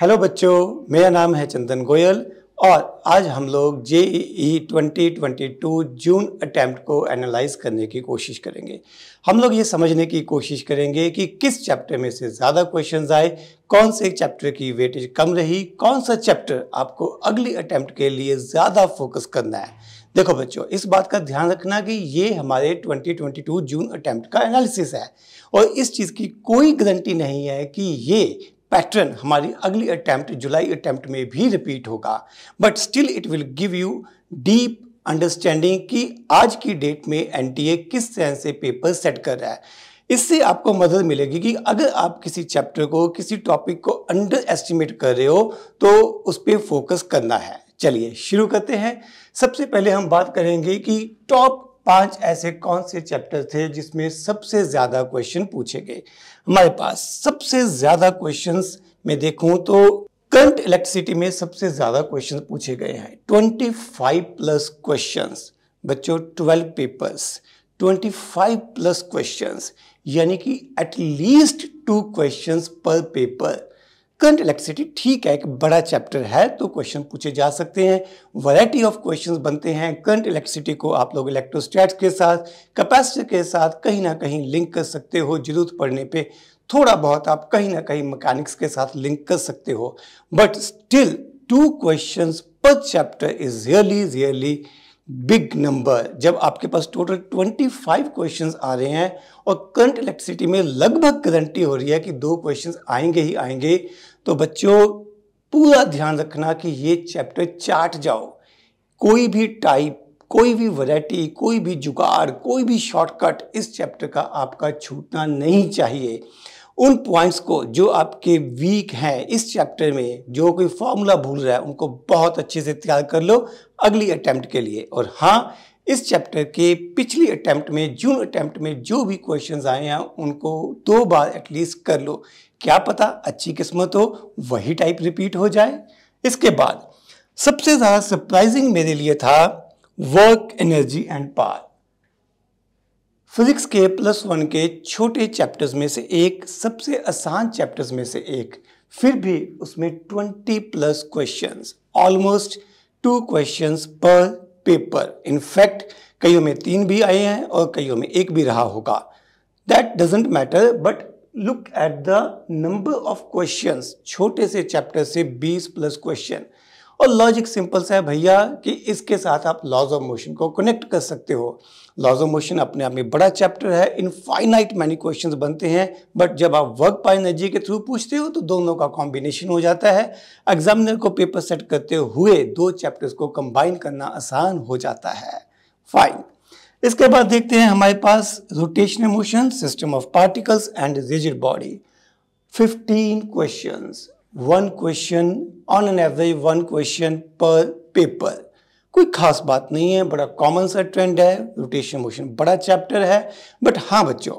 Hello बच्चों मेरा नाम है चंदन गोयल और आज हम लोग J E twenty twenty two June attempt को एनालाइज करने की कोशिश करेंगे हम लोग ये समझने की कोशिश करेंगे कि किस चैप्टर में से ज़्यादा क्वेश्चंस आए कौन से चैप्टर की वेटेज कम रही कौन सा चैप्टर आपको अगली अटैम्प्ट के लिए ज़्यादा फोकस करना है देखो बच्चों इस बात का ध्यान रखना कि ये हमारे 2022 जून अटैम्प्ट का एनालिसिस है और इस चीज़ की कोई गारंटी नहीं है कि ये पैटर्न हमारी अगली अटैम्प्ट जुलाई अटैम्प्ट में भी रिपीट होगा but still it will give you deep understanding कि आज की डेट में एनटीए किस तरह से पेपर सेट कर रहा है इससे आपको मदद मिलेगी कि अगर आप किसी चैप्टर को किसी टॉपिक को अंडर एस्टिमेट कर रहे हो तो उस पर फोकस करना है चलिए शुरू करते हैं सबसे पहले हम बात करेंगे कि टॉप पांच ऐसे कौन से चैप्टर थे जिसमें सबसे ज़्यादा क्वेश्चन पूछे गए हमारे पास सबसे ज़्यादा क्वेश्चन में देखूं तो करंट इलेक्ट्रिसिटी में सबसे ज़्यादा क्वेश्चन पूछे गए हैं 25 प्लस क्वेश्चन बच्चों 12 पेपर्स 25 प्लस क्वेश्चन यानी कि at least two question per paper current electricity ठीक है एक बड़ा चैप्टर है तो क्वेश्चन पूछे जा सकते हैं वैरायटी ऑफ क्वेश्चंस बनते हैं करंट इलेक्ट्रिसिटी को आप लोग इलेक्ट्रोस्टैट्स के साथ कैपेसिटर के साथ कहीं ना कहीं लिंक कर सकते हो जरूरत पड़ने पे थोड़ा बहुत आप कहीं ना कहीं मैकेनिक्स के साथ लिंक कर सकते हो but still two question per chapter is really really big number जब आपके पास टोटल 25 क्वेश्चंस आ रहे हैं और करंट इलेक्ट्रिसिटी में लगभग गारंटी हो रही है कि दो क्वेश्चंस आएंगे ही आएंगे तो बच्चों पूरा ध्यान रखना कि ये चैप्टर चाट जाओ कोई भी टाइप कोई भी वैरायटी कोई भी जुगाड़ कोई भी शॉर्टकट इस चैप्टर का आपका छूटना नहीं चाहिए उन पॉइंट्स को जो आपके वीक हैं इस चैप्टर में जो कोई फॉर्मूला भूल रहा है उनको बहुत अच्छे से तैयार कर लो अगली अटैम्प्ट के लिए और हाँ इस चैप्टर के पिछली अटैम्प्ट में जून अटैम्प्ट में जो भी क्वेश्चन आए हैं उनको दो बार एटलीस्ट कर लो क्या पता अच्छी किस्मत हो वही टाइप रिपीट हो जाए इसके बाद सबसे ज़्यादा सरप्राइजिंग मेरे लिए था work energy and power physics के प्लस वन के छोटे चैप्टर्स में से एक सबसे आसान चैप्टर्स में से एक फिर भी उसमें twenty plus questions almost two questions per paper in fact कईयों में तीन भी आए हैं और कईयों में एक भी रहा होगा that doesn't matter but look at the number of questions छोटे से चैप्टर से बीस प्लस क्वेश्चन और लॉजिक सिंपल सा है भैया कि इसके साथ आप लॉज ऑफ मोशन को कनेक्ट कर सकते हो लॉज ऑफ मोशन अपने आप में बड़ा चैप्टर है इन फाइनाइट मैनी क्वेश्चन बनते हैं बट जब आप वर्क पा एनर्जी के थ्रू पूछते हो तो दोनों का कॉम्बिनेशन हो जाता है एग्जामिनर को पेपर सेट करते हुए दो चैप्टर्स को कंबाइन करना आसान हो जाता है फाइन इसके बाद देखते हैं हमारे पास rotational motion system of particles and rigid body 15 question one question on an average one question per paper कोई खास बात नहीं है बड़ा कॉमन सा ट्रेंड है रोटेशन मोशन बड़ा चैप्टर है बट हाँ बच्चों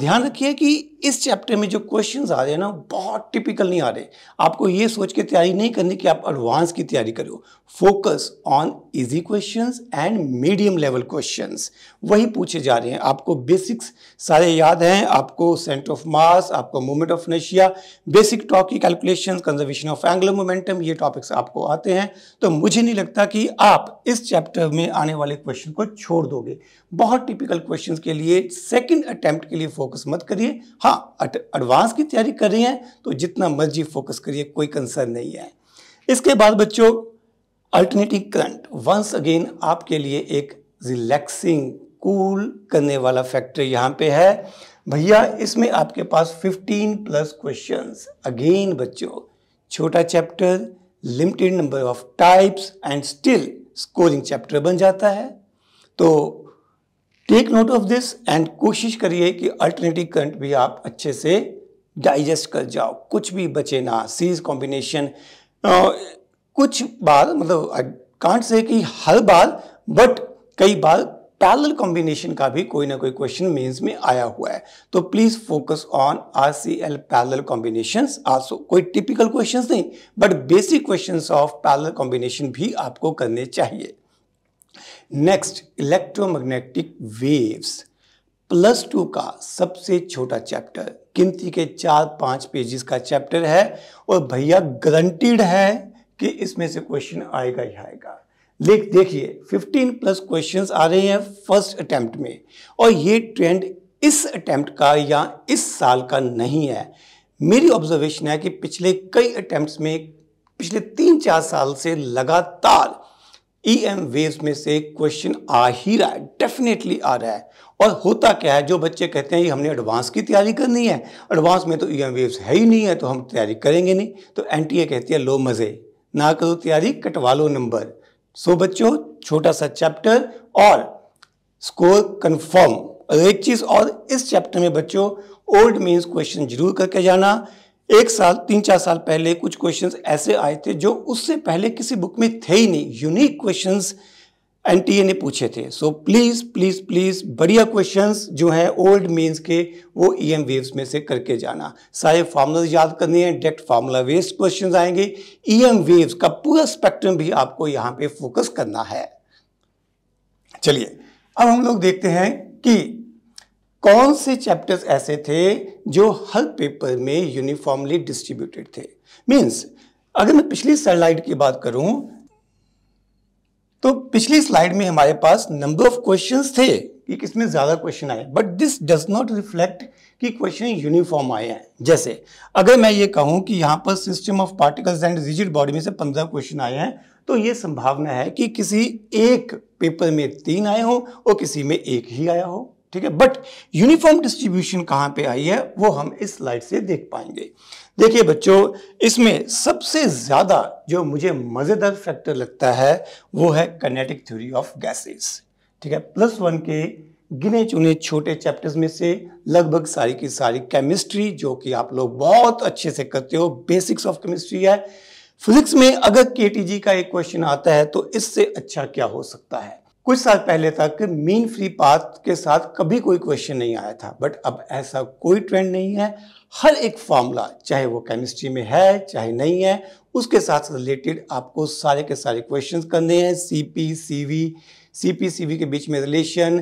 ध्यान रखिए कि इस चैप्टर में जो क्वेश्चन आ रहे हैं ना बहुत टिपिकल नहीं आ रहे आपको ये सोच के तैयारी नहीं करनी कि आप एडवांस की तैयारी करो focus on easy questions and medium level questions वही पूछे जा रहे हैं आपको बेसिक्स सारे याद हैं आपको सेंटर ऑफ मास आपको मोमेंट ऑफ नशिया बेसिक टॉक की calculation conservation of angular momentum ये टॉपिक्स आपको आते हैं तो मुझे नहीं लगता कि आप इस चैप्टर में आने वाले क्वेश्चन को छोड़ दोगे बहुत टिपिकल क्वेश्चन के लिए सेकेंड अटैम्प्ट के लिए फोकस मत करिए हाँ एडवांस की तैयारी कर रही हैं तो जितना मर्जी फोकस करिए कोई कंसर्न नहीं है इसके बाद बच्चों अल्टरनेटिव करंट वंस अगेन आपके लिए एक रिलैक्सिंग कूल करने वाला फैक्टर यहाँ पे है भैया इसमें आपके पास 15 प्लस क्वेश्चंस अगेन बच्चों छोटा chapter limited number of types and still scoring chapter बन जाता है तो take note of this and कोशिश करिए कि अल्टरनेटिव करंट भी आप अच्छे से डाइजेस्ट कर जाओ कुछ भी बचे ना सीज कॉम्बिनेशन कुछ बार मतलब कांट से कि हर बार बट कई बार पैरल कॉम्बिनेशन का भी कोई ना कोई क्वेश्चन मेंस में आया हुआ है तो please focus on R C L parallel combination also कोई टिपिकल क्वेश्चन नहीं but basic question of parallel combination भी आपको करने चाहिए next electromagnetic waves plus two का सबसे छोटा चैप्टर गिनती के चार पांच पेजेस का चैप्टर है और भैया गारंटीड है कि इसमें से क्वेश्चन आएगा ही आएगा देख देखिए 15 प्लस क्वेश्चंस आ रहे हैं फर्स्ट अटेम्प्ट में और ये ट्रेंड इस अटेम्प्ट का या इस साल का नहीं है मेरी ऑब्जर्वेशन है कि पिछले कई अटेम्प्ट्स में पिछले तीन चार साल से लगातार ई एम वेव में से क्वेश्चन आ ही रहा है डेफिनेटली आ रहा है और होता क्या है जो बच्चे कहते हैं ये हमने एडवांस की तैयारी करनी है एडवांस में तो ई एम वेव्स है ही नहीं है तो हम तैयारी करेंगे नहीं तो एन टी ए कहती है लो मज़े ना करो तैयारी कटवा लो नंबर सो बच्चों छोटा सा चैप्टर और स्कोर कन्फर्म एक चीज़ और इस चैप्टर में बच्चों ओल्ड मीन्स क्वेश्चन जरूर करके जाना एक साल तीन चार साल पहले कुछ क्वेश्चंस ऐसे आए थे जो उससे पहले किसी बुक में थे ही नहीं यूनिक क्वेश्चंस एनटीए ने पूछे थे सो प्लीज़ प्लीज़ प्लीज़ बढ़िया क्वेश्चंस जो है ओल्ड मीन्स के वो ईएम e वेव्स में से करके जाना सारे फार्मूलाज याद करने हैं डायरेक्ट फार्मूला वेस्ट क्वेश्चन आएंगे ईएम e वेव्स का पूरा स्पेक्ट्रम भी आपको यहाँ पे फोकस करना है चलिए अब हम लोग देखते हैं कि कौन से चैप्टर्स ऐसे थे जो हर पेपर में यूनिफॉर्मली डिस्ट्रीब्यूटेड थे मीन्स अगर मैं पिछली स्लाइड की बात करूं तो पिछली स्लाइड में हमारे पास नंबर ऑफ क्वेश्चंस थे कि किसमें ज़्यादा क्वेश्चन आए but this does not reflect कि क्वेश्चन यूनिफॉर्म आए हैं जैसे अगर मैं ये कहूं कि यहां पर system of particles and rigid body में से पंद्रह क्वेश्चन आए हैं तो ये संभावना है कि किसी एक पेपर में तीन आए हों और किसी में एक ही आया हो ठीक है बट यूनिफॉर्म डिस्ट्रीब्यूशन कहाँ पे आई है वो हम इस स्लाइड से देख पाएंगे देखिए बच्चों इसमें सबसे ज़्यादा जो मुझे मज़ेदार फैक्टर लगता है वो है कनेटिक थ्योरी ऑफ गैसेस ठीक है प्लस वन के गिने चुने छोटे चैप्टर्स में से लगभग सारी की सारी केमिस्ट्री जो कि आप लोग बहुत अच्छे से करते हो बेसिक्स ऑफ केमिस्ट्री है फिजिक्स में अगर के का एक क्वेश्चन आता है तो इससे अच्छा क्या हो सकता है कुछ साल पहले तक मीन फ्री पाथ के साथ कभी कोई क्वेश्चन नहीं आया था बट अब ऐसा कोई ट्रेंड नहीं है हर एक फार्मूला चाहे वो केमिस्ट्री में है चाहे नहीं है उसके साथ रिलेटेड आपको सारे के सारे क्वेश्चंस करने हैं C P C V C P C V के बीच में रिलेशन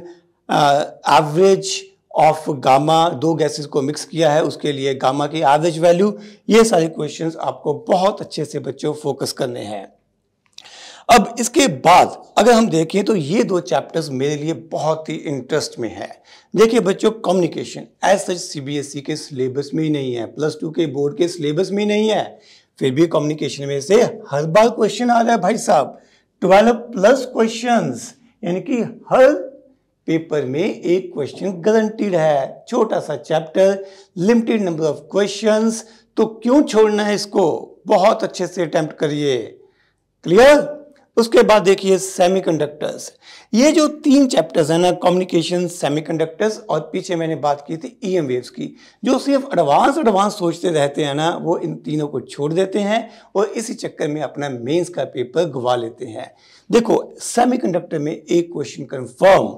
एवरेज ऑफ गामा दो गैसेस को मिक्स किया है उसके लिए गामा की एवरेज वैल्यू ये सारे क्वेश्चंस आपको बहुत अच्छे से बच्चों फोकस करने हैं अब इसके बाद अगर हम देखें तो ये दो चैप्टर्स मेरे लिए बहुत ही इंटरेस्ट में है देखिए बच्चों कम्युनिकेशन एज सच सी के सिलेबस में ही नहीं है प्लस टू के बोर्ड के सिलेबस में ही नहीं है फिर भी कम्युनिकेशन में से हर बार क्वेश्चन आ रहा है भाई साहब ट्वेल्व प्लस क्वेश्चन यानी कि हर पेपर में एक क्वेश्चन गारंटीड है छोटा सा chapter limited number of question तो क्यों छोड़ना है इसको बहुत अच्छे से अटेम्प्ट करिए क्लियर उसके बाद देखिए सेमीकंडक्टर्स ये जो तीन चैप्टर्स हैं ना कम्युनिकेशन सेमीकंडक्टर्स और पीछे मैंने बात की थी ई एम वेव्स की जो सिर्फ एडवांस एडवांस सोचते रहते हैं ना वो इन तीनों को छोड़ देते हैं और इसी चक्कर में अपना मेंस का पेपर गवा लेते हैं देखो सेमीकंडक्टर में एक क्वेश्चन कन्फर्म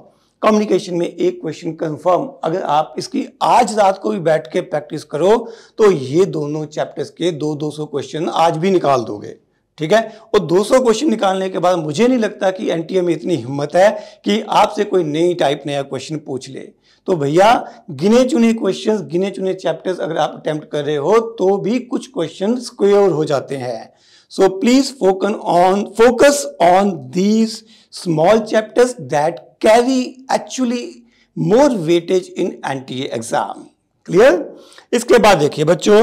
कम्युनिकेशन में एक क्वेश्चन कन्फर्म अगर आप इसकी आज रात को भी बैठ के प्रैक्टिस करो तो ये दोनों चैप्टर्स के दो दो सौ क्वेश्चन आज भी निकाल दोगे ठीक है और 200 क्वेश्चन निकालने के बाद मुझे नहीं लगता कि एन में इतनी हिम्मत है कि आपसे कोई नई टाइप नया क्वेश्चन पूछ ले तो भैया गिने चुने क्वेश्चंस गिने चुने चैप्टर्स अगर आप अटेम्प्ट कर रहे हो तो भी कुछ क्वेश्चन स्क्योर हो जाते हैं so please focus on focus on these small chapters that carry actually more weightage in an exam clear इसके बाद देखिए बच्चों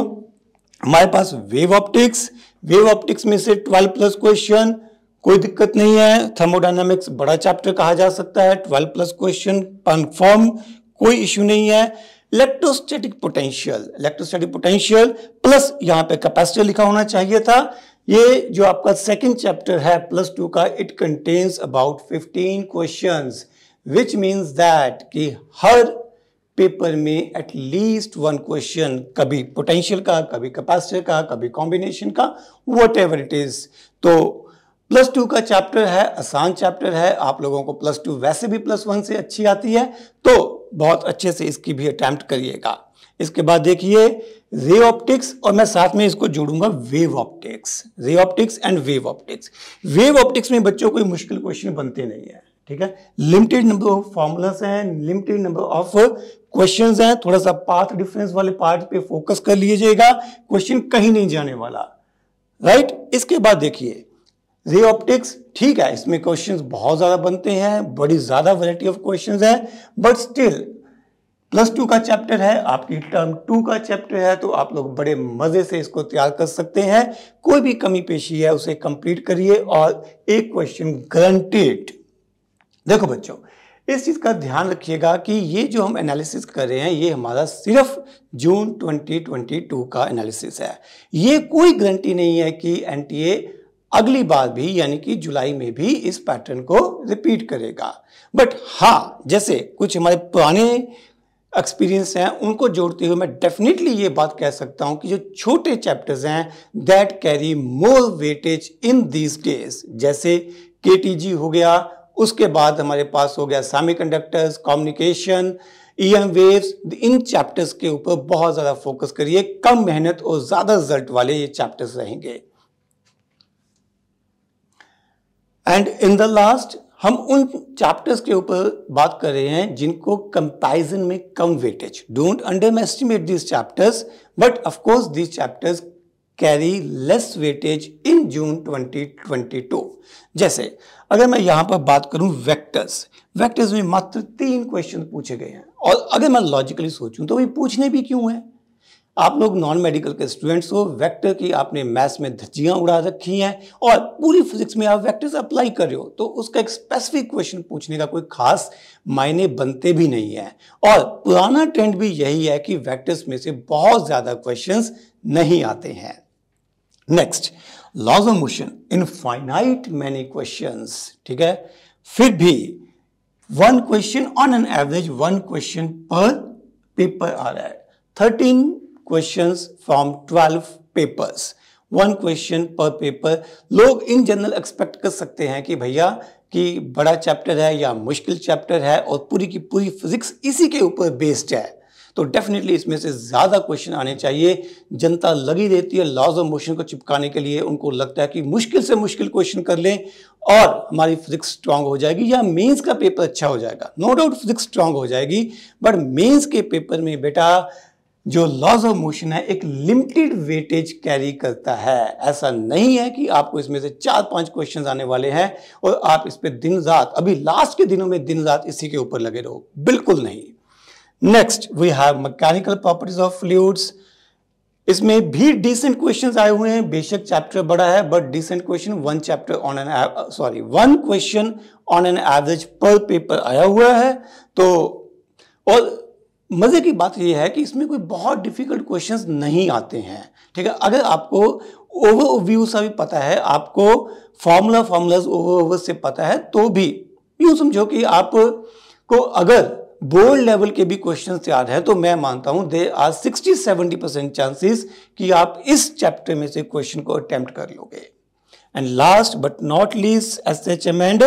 हमारे पास वेव ऑप्टिक्स वेव ऑप्टिक्स में से 12 प्लस क्वेश्चन कोई दिक्कत नहीं है थर्मोडाइनमिक्स बड़ा चैप्टर कहा जा सकता है 12 प्लस क्वेश्चन कन्फर्म कोई इश्यू नहीं है electrostatic potential electrostatic potential plus यहाँ पे कैपेसिटर लिखा होना चाहिए था ये जो आपका सेकेंड चैप्टर है प्लस टू का it contains about fifteen question which means that कि हर पेपर में एटलीस्ट वन क्वेश्चन कभी पोटेंशियल का कभी कैपेसिटर का कभी कॉम्बिनेशन का वट एवर इट इज़ तो प्लस टू का चैप्टर है आसान चैप्टर है आप लोगों को प्लस टू वैसे भी प्लस वन से अच्छी आती है तो बहुत अच्छे से इसकी भी अटैम्प्ट करिएगा इसके बाद देखिए रे ऑप्टिक्स और मैं साथ में इसको जोड़ूंगा wave optics ray optics and wave optics wave optics में बच्चों कोई मुश्किल क्वेश्चन बनते नहीं है ठीक है लिमिटेड नंबर ऑफ फॉर्मूलास हैं लिमिटेड नंबर ऑफ क्वेश्चन है थोड़ा सा पाथ डिफरेंस वाले पार्ट पे फोकस कर लीजिएगा क्वेश्चन कहीं नहीं जाने वाला राइट right? इसके बाद देखिए रे ऑप्टिक्स ठीक है इसमें क्वेश्चंस बहुत ज़्यादा बनते हैं बड़ी ज़्यादा वैरायटी ऑफ क्वेश्चंस है बट स्टिल प्लस टू का चैप्टर है आपकी टर्म टू का चैप्टर है तो आप लोग बड़े मज़े से इसको तैयार कर सकते हैं कोई भी कमी पेशी है उसे कंप्लीट करिए और एक क्वेश्चन गारंटेड देखो बच्चों इस चीज़ का ध्यान रखिएगा कि ये जो हम एनालिसिस कर रहे हैं ये हमारा सिर्फ जून 2022 का एनालिसिस है ये कोई गारंटी नहीं है कि एनटीए अगली बार भी यानी कि जुलाई में भी इस पैटर्न को रिपीट करेगा बट हाँ जैसे कुछ हमारे पुराने एक्सपीरियंस हैं उनको जोड़ते हुए मैं डेफिनेटली ये बात कह सकता हूँ कि जो छोटे चैप्टर्स हैं that carry more weightage in these days जैसे के हो गया उसके बाद हमारे पास हो गया semiconductors communication E M waves इन चैप्टर्स के ऊपर बहुत ज़्यादा फोकस करिए कम मेहनत और ज़्यादा रिजल्ट वाले ये चैप्टर्स रहेंगे एंड इन द लास्ट हम उन चैप्टर्स के ऊपर बात कर रहे हैं जिनको कंपैरिजन में कम weightage don't underestimate these chapters but of course these chapters carry less weightage in June 2022 जैसे अगर मैं यहाँ पर बात करूँ वेक्टर्स वेक्टर्स में मात्र तीन क्वेश्चन पूछे गए हैं और अगर मैं लॉजिकली सोचूं तो ये पूछने भी क्यों हैं आप लोग नॉन मेडिकल के स्टूडेंट्स हो वेक्टर की आपने मैथ्स में धज्जियाँ उड़ा रखी हैं और पूरी फिजिक्स में आप वेक्टर्स अप्लाई कर रहे हो तो उसका एक स्पेसिफिक क्वेश्चन पूछने का कोई खास मायने बनते भी नहीं है और पुराना ट्रेंड भी यही है कि वेक्टर्स में से बहुत ज़्यादा क्वेश्चंस नहीं आते हैं next motion in finite many question ठीक है फिर भी one question on an average one question per paper आ रहा है thirteen question from twelve papers one question per paper लोग इन जनरल एक्सपेक्ट कर सकते हैं कि भैया कि बड़ा चैप्टर है या मुश्किल चैप्टर है और पूरी की पूरी फिजिक्स इसी के ऊपर बेस्ड है तो डेफिनेटली इसमें से ज़्यादा क्वेश्चन आने चाहिए जनता लगी रहती है लॉज ऑफ मोशन को चिपकाने के लिए उनको लगता है कि मुश्किल से मुश्किल क्वेश्चन कर लें और हमारी फिजिक्स स्ट्रांग हो जाएगी या मेंस का पेपर अच्छा हो जाएगा नो डाउट फिजिक्स स्ट्रांग हो जाएगी बट मेंस के पेपर में बेटा जो लॉज ऑफ मोशन है एक लिमिटेड वेटेज कैरी करता है ऐसा नहीं है कि आपको इसमें से चार पांच क्वेश्चन आने वाले हैं और आप इस पर दिन रात अभी लास्ट के दिनों में दिन रात इसी के ऊपर लगे रहो बिल्कुल नहीं next we have mechanical properties of fluids इसमें भी डिसेंट क्वेश्चन आए हुए हैं बेशक चैप्टर बड़ा है but decent question one chapter on an sorry one question on an average per paper आया हुआ है तो और मज़े की बात यह है कि इसमें कोई बहुत डिफिकल्ट क्वेश्चंस नहीं आते हैं ठीक है अगर आपको ओवरव्यू सा भी पता है आपको फॉर्मूला फॉर्मूलाज ओवर ओवर से पता है तो भी यूँ समझो कि आपको अगर बोर्ड लेवल के भी क्वेश्चन तैयार हैं तो मैं मानता हूं दे आर 60 70 परसेंट चांसेस कि आप इस चैप्टर में से क्वेश्चन को अटेम्प्ट कर लोगे and last but not least S H M and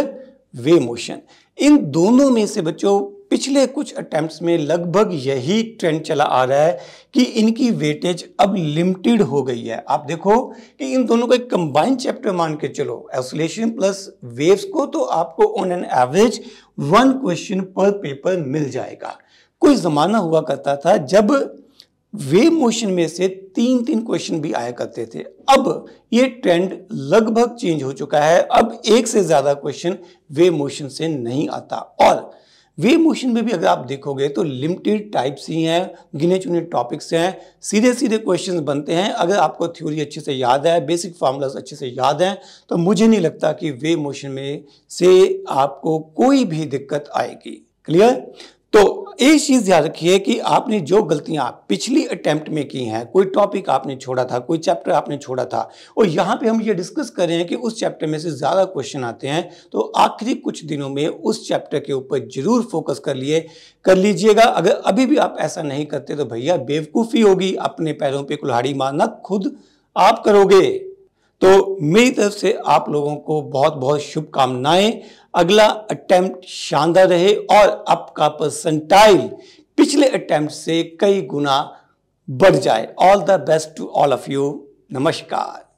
wave motion इन दोनों में से बच्चों पिछले कुछ अटैम्प्ट में लगभग यही ट्रेंड चला आ रहा है कि इनकी वेटेज अब लिमिटेड हो गई है आप देखो कि इन दोनों को एक कंबाइन चैप्टर मान के चलो एसोलेशन प्लस वेव्स को तो आपको on an average one question per paper मिल जाएगा कोई ज़माना हुआ करता था जब वेव मोशन में से तीन तीन क्वेश्चन भी आया करते थे अब ये ट्रेंड लगभग चेंज हो चुका है अब एक से ज़्यादा क्वेश्चन वेव मोशन से नहीं आता और वेव मोशन में भी अगर आप देखोगे तो लिमिटेड टाइप्स ही हैं गिने चुने टॉपिक्स हैं सीधे सीधे क्वेश्चन बनते हैं अगर आपको थ्योरी अच्छे से याद है बेसिक फार्मूलाज अच्छे से याद हैं तो मुझे नहीं लगता कि वेव मोशन में से आपको कोई भी दिक्कत आएगी क्लियर तो एक चीज़ ध्यान रखिए कि आपने जो गलतियां पिछली अटेम्प्ट में की हैं कोई टॉपिक आपने छोड़ा था कोई चैप्टर आपने छोड़ा था और यहाँ पे हम ये डिस्कस कर रहे हैं कि उस चैप्टर में से ज़्यादा क्वेश्चन आते हैं तो आखिरी कुछ दिनों में उस चैप्टर के ऊपर ज़रूर फोकस कर लिए कर लीजिएगा अगर अभी भी आप ऐसा नहीं करते तो भैया बेवकूफ़ी होगी अपने पैरों पर कुल्हाड़ी मारना खुद आप करोगे तो मेरी तरफ से आप लोगों को बहुत बहुत शुभकामनाएं अगला अटैम्प्ट शानदार रहे और आपका परसेंटाइल पिछले अटैम्प्ट से कई गुना बढ़ जाए all the best to all of you नमस्कार